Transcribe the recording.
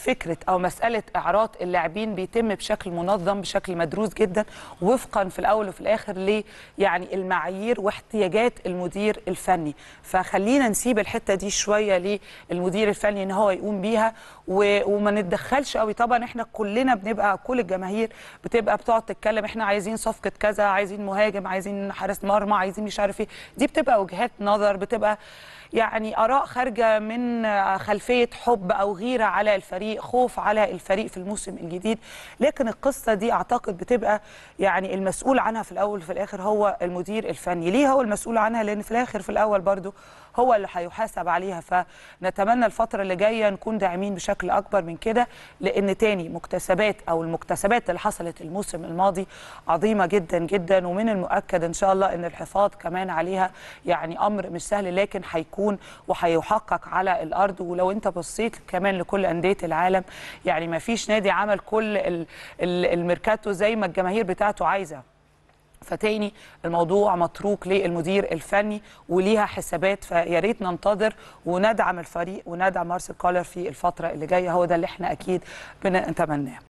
فكره او مساله اعراض اللاعبين بيتم بشكل منظم بشكل مدروس جدا وفقا في الاول وفي الاخر ل يعني المعايير واحتياجات المدير الفني فخلينا نسيب الحته دي شويه للمدير الفني ان هو يقوم بيها وما نتدخلش قوي طبعا احنا كلنا بنبقى كل الجماهير بتبقى بتقعد تتكلم احنا عايزين صفقه كذا عايزين مهاجم عايزين حارس مرمى عايزين مش عارف ايه دي بتبقى وجهات نظر بتبقى يعني اراء خارجه من خلفيه حب او غيره على الفريق في خوف على الفريق في الموسم الجديد لكن القصه دي اعتقد بتبقى يعني المسؤول عنها في الاول وفي الاخر هو المدير الفني ليه هو المسؤول عنها لان في الاخر في الاول برضو هو اللي هيحاسب عليها فنتمنى الفتره اللي جايه نكون داعمين بشكل اكبر من كده لان تاني مكتسبات او المكتسبات اللي حصلت الموسم الماضي عظيمه جدا جدا ومن المؤكد ان شاء الله ان الحفاظ كمان عليها يعني امر مش سهل لكن هيكون وهيحقق على الارض ولو انت بصيت كمان لكل انديه العالم العالم يعني ما فيش نادي عمل كل الميركاتو زي ما الجماهير بتاعته عايزه فتاني الموضوع متروك للمدير الفني وليها حسابات فيا ريت ننتظر وندعم الفريق وندعم مارسيل كولر في الفتره اللي جايه هو ده اللي احنا اكيد بنتمناه